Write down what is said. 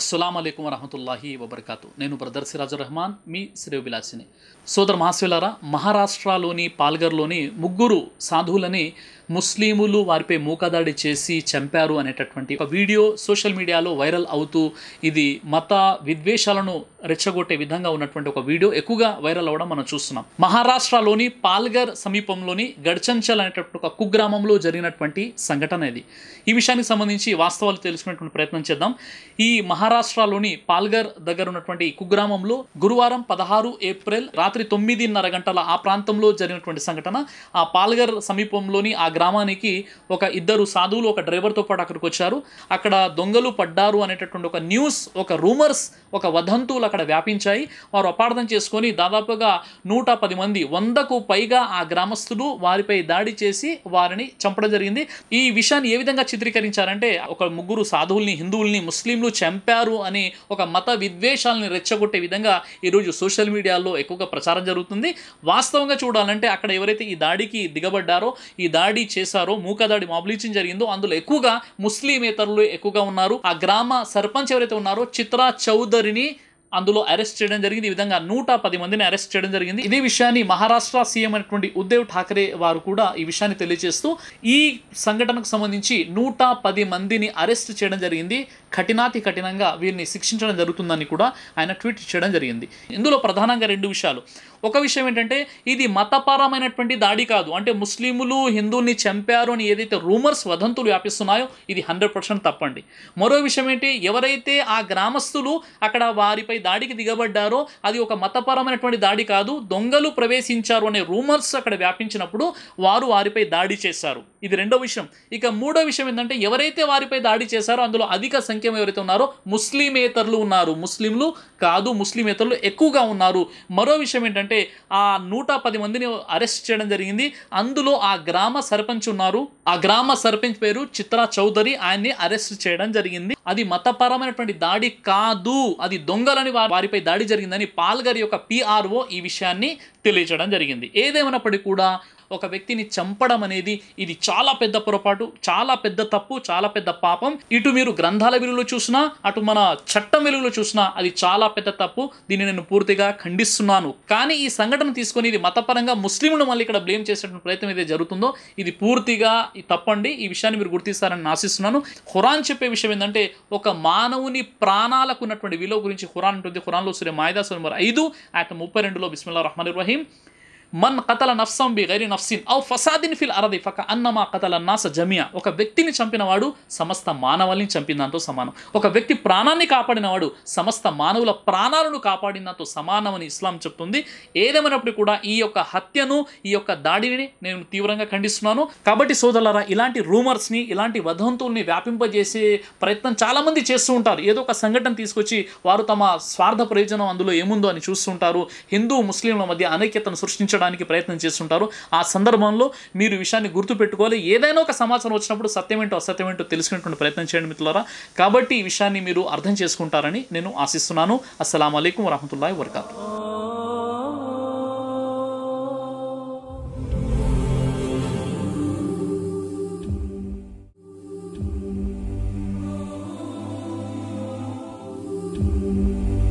అస్సలం అయికం వరహతుల్లాహి వబర్కాతు నేను బ్రదర్ సిరాజు రహమాన్ మీ శ్రేయబిలాసిని సోదర మహాశివులారా మహారాష్ట్రలోని పాల్గర్లోని ముగ్గురు సాధువులని ముస్లిములు వారిపై మూకదాడి చేసి చంపారు అనేటటువంటి ఒక వీడియో సోషల్ మీడియాలో వైరల్ అవుతూ ఇది మత విద్వేషాలను రెచ్చగొట్టే విధంగా ఉన్నటువంటి ఒక వీడియో ఎక్కువగా వైరల్ అవ్వడం మనం చూస్తున్నాం మహారాష్ట్రలోని పాల్గర్ సమీపంలోని గడ్చంచల్ అనేటటువంటి ఒక కుగ్రామంలో జరిగినటువంటి సంఘటన ఇది ఈ విషయానికి సంబంధించి వాస్తవాలు తెలుసుకునేటువంటి ప్రయత్నం చేద్దాం ఈ మహా మహారాష్ట్రలోని పాల్గర్ దగ్గర ఉన్నటువంటి కుగ్రామంలో గురువారం పదహారు ఏప్రిల్ రాత్రి తొమ్మిదిన్నర గంటల ఆ ప్రాంతంలో జరిగినటువంటి సంఘటన ఆ పాల్గర్ సమీపంలోని ఆ గ్రామానికి ఒక ఇద్దరు సాధువులు ఒక డ్రైవర్తో పాటు అక్కడికి వచ్చారు అక్కడ దొంగలు పడ్డారు అనేటటువంటి ఒక న్యూస్ ఒక రూమర్స్ ఒక వదంతువులు అక్కడ వ్యాపించాయి వారు అపార్థం చేసుకొని దాదాపుగా నూట పది మంది వందకు పైగా ఆ గ్రామస్తులు వారిపై దాడి చేసి వారిని చంపడం జరిగింది ఈ విషయాన్ని ఏ విధంగా చిత్రీకరించారంటే ఒక ముగ్గురు సాధువుల్ని హిందువుల్ని ముస్లింలు చంపారు చేశారు అని ఒక మత విద్వేషాలని రెచ్చగొట్టే విధంగా ఈరోజు సోషల్ మీడియాలో ఎక్కువగా ప్రచారం జరుగుతుంది వాస్తవంగా చూడాలంటే అక్కడ ఎవరైతే ఈ దాడికి దిగబడ్డారో ఈ దాడి చేశారో మూకదాడి మాబ్లీచింగ్ జరిగిందో అందులో ఎక్కువగా ముస్లిం ఇతరులు ఎక్కువగా ఉన్నారు ఆ గ్రామ సర్పంచ్ ఎవరైతే ఉన్నారో చిత్రా చౌదరిని అందులో అరెస్ట్ చేయడం జరిగింది ఈ విధంగా నూట పది మందిని అరెస్ట్ చేయడం జరిగింది ఇదే విషయాన్ని మహారాష్ట్ర సీఎం అయినటువంటి ఉద్దవ్ ఠాకరే వారు కూడా ఈ విషయాన్ని తెలియజేస్తూ ఈ సంఘటనకు సంబంధించి నూట పది మందిని అరెస్ట్ చేయడం జరిగింది కఠినాతి కఠినంగా వీరిని శిక్షించడం జరుగుతుందని కూడా ఆయన ట్వీట్ చేయడం జరిగింది ఇందులో ప్రధానంగా రెండు విషయాలు ఒక విషయం ఏంటంటే ఇది మతపరమైనటువంటి దాడి కాదు అంటే ముస్లింలు హిందువుల్ని చంపారు అని ఏదైతే రూమర్స్ వదంతులు వ్యాపిస్తున్నాయో ఇది హండ్రెడ్ పర్సెంట్ తప్పండి మరో విషయం ఏంటి ఎవరైతే ఆ గ్రామస్తులు అక్కడ వారిపై దాడికి దిగబడ్డారో అది ఒక మతపరమైనటువంటి దాడి కాదు దొంగలు ప్రవేశించారు అనే రూమర్స్ అక్కడ వ్యాపించినప్పుడు వారు వారిపై దాడి చేశారు ఇది రెండో విషయం ఇక మూడో విషయం ఏంటంటే ఎవరైతే వారిపై దాడి చేశారో అందులో అధిక సంఖ్య ఎవరైతే ఉన్నారో ముస్లిమేతరులు ఉన్నారు ముస్లింలు కాదు ముస్లిమేతరులు ఎక్కువగా ఉన్నారు మరో విషయం ఏంటంటే ఆ నూట పది మందిని అరెస్ట్ చేయడం జరిగింది అందులో ఆ గ్రామ సర్పంచ్ ఉన్నారు ఆ గ్రామ సర్పంచ్ పేరు చిత్రా చౌదరి ఆయన్ని అరెస్ట్ చేయడం జరిగింది అది మతపరమైనటువంటి దాడి కాదు అది దొంగలని ఉగ్రవాది వారిపై దాడి జరిగిందని పాల్గర్ యొక్క పిఆర్ఓ ఈ విషయాన్ని తెలియజేయడం జరిగింది ఏదేమైనప్పటికీ కూడా ఒక వ్యక్తిని చంపడం అనేది ఇది చాలా పెద్ద పొరపాటు చాలా పెద్ద తప్పు చాలా పెద్ద పాపం ఇటు మీరు గ్రంథాల విలువలో చూసినా అటు మన చట్టం విలువలో చూసినా అది చాలా పెద్ద తప్పు దీన్ని నేను పూర్తిగా ఖండిస్తున్నాను కానీ ఈ సంఘటన తీసుకొని ఇది మతపరంగా ముస్లింను మళ్ళీ ఇక్కడ బ్లేమ్ చేసేటువంటి ప్రయత్నం ఏదైతే జరుగుతుందో ఇది పూర్తిగా తప్పండి ఈ విషయాన్ని మీరు గుర్తిస్తారని ఆశిస్తున్నాను ఖురాన్ చెప్పే విషయం ఏంటంటే ఒక మానవుని ప్రాణాలకు ఉన్నటువంటి విలువ గురించి ఖురాన్ ఉంటుంది ఖురాన్లో సూర్య మాయదాస్ సూర్య ఐదు ఆయన ముప్పై రెండులో బిస్మిల్లా రహమాన్ రహీం మన్ కతల నఫ్సం బి గైరి నఫ్సిన్ ఔ ఫసాదిన్ ఫిల్ అరది ఫక అన్నమా కతల నాస జమియా ఒక వ్యక్తిని చంపినవాడు సమస్త మానవాల్ని చంపిన దాంతో సమానం ఒక వ్యక్తి ప్రాణాన్ని కాపాడినవాడు సమస్త మానవుల ప్రాణాలను కాపాడిన దాంతో సమానమని ఇస్లాం చెప్తుంది ఏదేమైనప్పుడు కూడా ఈ యొక్క హత్యను ఈ యొక్క దాడిని నేను తీవ్రంగా ఖండిస్తున్నాను కాబట్టి సోదరులరా ఇలాంటి రూమర్స్ని ఇలాంటి వదంతుల్ని వ్యాపింపజేసే ప్రయత్నం చాలామంది చేస్తూ ఉంటారు ఏదో ఒక సంఘటన తీసుకొచ్చి వారు తమ స్వార్థ ప్రయోజనం అందులో ఏముందో అని చూస్తుంటారు హిందూ ముస్లింల మధ్య అనైక్యతను సృష్టించడం తప్పించడానికి ప్రయత్నం చేస్తుంటారు ఆ సందర్భంలో మీరు విషయాన్ని గుర్తుపెట్టుకోవాలి ఏదైనా ఒక సమాచారం వచ్చినప్పుడు సత్యమేంటో అసత్యమేంటో తెలుసుకునేటువంటి ప్రయత్నం చేయండి మిత్రులారా కాబట్టి ఈ విషయాన్ని మీరు అర్థం చేసుకుంటారని నేను ఆశిస్తున్నాను అస్సలం అయికం వరహతుల్లా వరకాతూ thank you